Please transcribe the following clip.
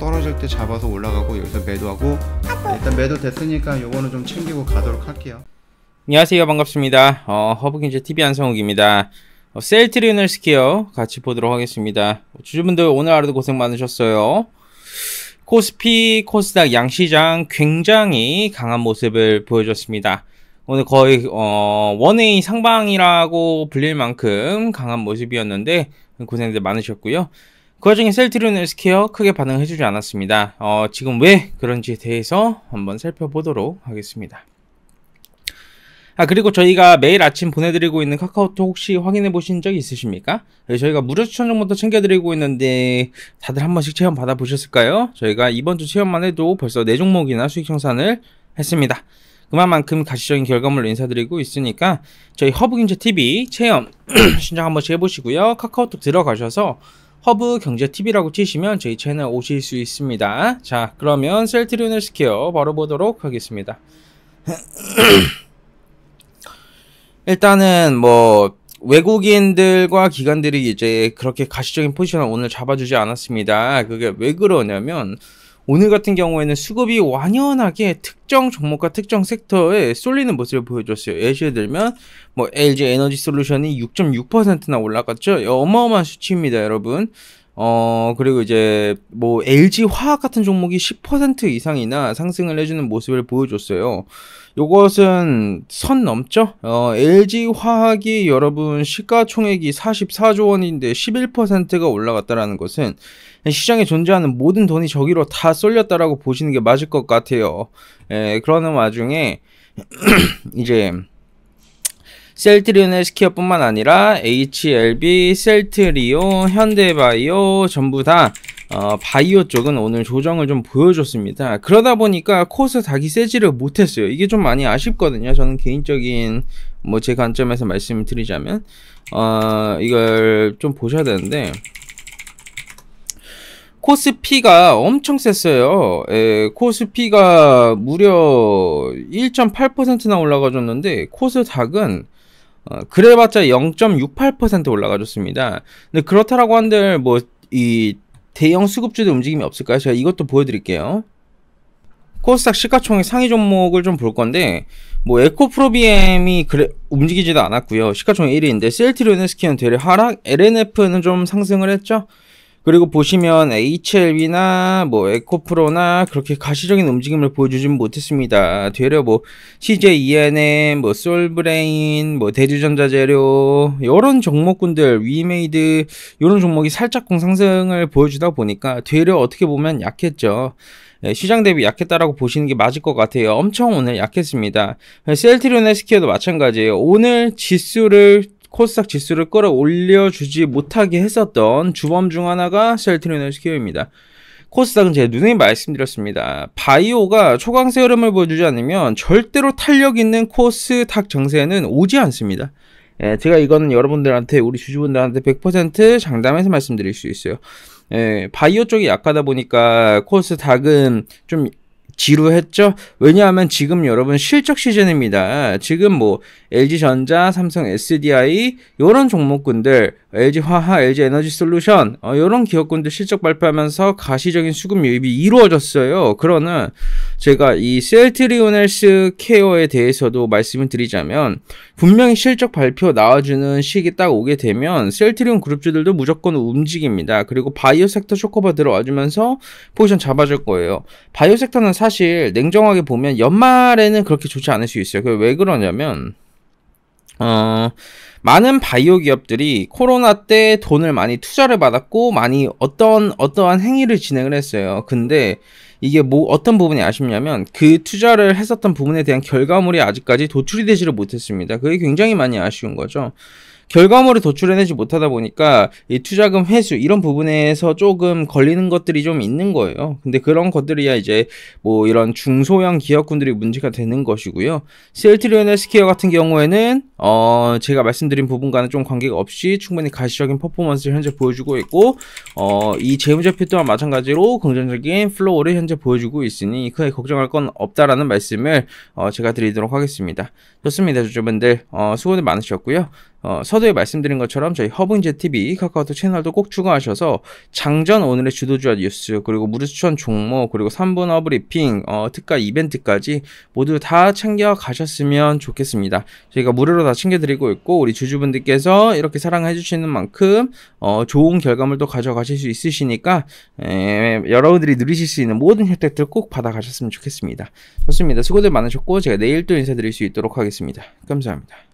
떨어질 때 잡아서 올라가고 여기서 매도하고 일단 매도 됐으니까 요거는 좀 챙기고 가도록 할게요 안녕하세요 반갑습니다 어, 허브경제TV 안성욱입니다 어, 셀트리오넬 스퀘어 같이 보도록 하겠습니다 주주분들 오늘 하루도 고생 많으셨어요 코스피 코스닥 양시장 굉장히 강한 모습을 보여줬습니다 오늘 거의 어, 원웨이 상방이라고 불릴 만큼 강한 모습이었는데 고생들 많으셨고요 그 와중에 셀트리온 헬스케어 크게 반응해주지 않았습니다. 어, 지금 왜 그런지에 대해서 한번 살펴보도록 하겠습니다. 아 그리고 저희가 매일 아침 보내드리고 있는 카카오톡 혹시 확인해 보신 적 있으십니까? 네, 저희가 무료 추천 정보도 챙겨드리고 있는데 다들 한 번씩 체험 받아보셨을까요? 저희가 이번 주 체험만 해도 벌써 4종목이나 수익 청산을 했습니다. 그만큼 가시적인 결과물로 인사드리고 있으니까 저희 허브경제TV 체험 신청 한 번씩 해보시고요. 카카오톡 들어가셔서 허브 경제 TV라고 치시면 저희 채널 오실 수 있습니다. 자, 그러면 셀트리온을 스퀘어 바로 보도록 하겠습니다. 일단은 뭐 외국인들과 기관들이 이제 그렇게 가시적인 포지션을 오늘 잡아주지 않았습니다. 그게 왜 그러냐면 오늘 같은 경우에는 수급이 완연하게 특정 종목과 특정 섹터에 쏠리는 모습을 보여줬어요. 예시를 들면 뭐 LG 에너지 솔루션이 6.6%나 올라갔죠. 어마어마한 수치입니다, 여러분. 어, 그리고 이제 뭐 LG 화학 같은 종목이 10% 이상이나 상승을 해주는 모습을 보여줬어요. 요것은 선 넘죠? 어, LG 화학이 여러분 시가총액이 44조 원인데 11%가 올라갔다라는 것은 시장에 존재하는 모든 돈이 저기로 다 쏠렸다라고 보시는 게 맞을 것 같아요. 예, 그러는 와중에 이제 셀트리온의 스퀘어뿐만 아니라 HLB, 셀트리온, 현대바이오 전부 다 어, 바이오 쪽은 오늘 조정을 좀 보여줬습니다. 그러다 보니까 코스 닥이 세지를 못했어요. 이게 좀 많이 아쉽거든요. 저는 개인적인 뭐 제 관점에서 말씀을 드리자면 어, 이걸 좀 보셔야 되는데 코스피가 엄청 셌어요. 에, 예, 코스피가 무려 1.8%나 올라가줬는데 코스닥은 어, 그래봤자 0.68% 올라가줬습니다. 근데 그렇다라고 한들 뭐 이 대형 수급주들 움직임이 없을까요? 제가 이것도 보여드릴게요. 코스닥 시가총액 상위 종목을 좀 볼 건데 뭐 에코프로비엠이 그래 움직이지도 않았고요. 시가총액 1위인데 셀트리온 스키는 대략 하락, LNF는 좀 상승을 했죠. 그리고 보시면 HLV나 뭐 에코프로나 그렇게 가시적인 움직임을 보여주진 못했습니다. 되려 뭐 c j e n 뭐 솔브레인, 뭐 대주전자재료 이런 종목군들 위메이드 이런 종목이 살짝공 상승을 보여주다 보니까 되려 어떻게 보면 약했죠. 예, 시장 대비 약했다라고 보시는 게 맞을 것 같아요. 엄청 오늘 약했습니다. 셀트리온 헬스케어도 마찬가지예요. 오늘 지수를 코스닥 지수를 끌어올려주지 못하게 했었던 주범 중 하나가 셀트리노스키오입니다 코스닥은 제가누누에 말씀드렸습니다. 바이오가 초강세 흐름을 보여주지 않으면 절대로 탄력 있는 코스닥 정세는 오지 않습니다. 예, 제가 이거는 여러분들한테 우리 주주분들한테 100% 장담해서 말씀드릴 수 있어요. 예, 바이오 쪽이 약하다 보니까 코스닥은 좀 지루했죠? 왜냐하면 지금 여러분 실적 시즌입니다. 지금 뭐 LG전자, 삼성 SDI 이런 종목군들, LG화학, LG에너지솔루션 어, 이런 기업군들 실적 발표하면서 가시적인 수급 유입이 이루어졌어요. 그러나 제가 이 셀트리오넬스 케어에 대해서도 말씀을 드리자면 분명히 실적 발표 나와주는 시기 딱 오게 되면 셀트리온 그룹주들도 무조건 움직입니다. 그리고 바이오 섹터 쇼커버 들어와주면서 포지션 잡아줄 거예요. 바이오 섹터는 사실 사실 냉정하게 보면 연말에는 그렇게 좋지 않을 수 있어요. 왜 그러냐면 어, 많은 바이오 기업들이 코로나 때 돈을 많이 투자를 받았고 많이 어떤 어떠한 행위를 진행을 했어요. 근데 이게 뭐 어떤 부분이 아쉽냐면 그 투자를 했었던 부분에 대한 결과물이 아직까지 도출이 되지를 못했습니다. 그게 굉장히 많이 아쉬운 거죠. 결과물을 도출해내지 못하다 보니까 이 투자금 회수 이런 부분에서 조금 걸리는 것들이 좀 있는 거예요. 근데 그런 것들이야 이제 뭐 이런 중소형 기업군들이 문제가 되는 것이고요. 셀트리온 헬스케어 같은 경우에는 어 제가 말씀드린 부분과는 좀 관계가 없이 충분히 가시적인 퍼포먼스를 현재 보여주고 있고 어 이 재무제표 또한 마찬가지로 긍정적인 플로우를 현재 보여주고 있으니 크게 걱정할 건 없다라는 말씀을 어 제가 드리도록 하겠습니다. 좋습니다. 주주분들 어 수고들 많으셨고요. 어, 서두에 말씀드린 것처럼 저희 허브인제 TV 카카오톡 채널도 꼭 추가하셔서 장전 오늘의 주도주와 뉴스 그리고 무료 추천 종목 그리고 3분 어브리핑 어, 특가 이벤트까지 모두 다 챙겨 가셨으면 좋겠습니다. 저희가 무료로 다 챙겨드리고 있고 우리 주주분들께서 이렇게 사랑해 주시는 만큼 어, 좋은 결과물도 가져가실 수 있으시니까 에, 여러분들이 누리실 수 있는 모든 혜택들 꼭 받아가셨으면 좋겠습니다. 좋습니다. 수고들 많으셨고 제가 내일 또 인사드릴 수 있도록 하겠습니다. 감사합니다.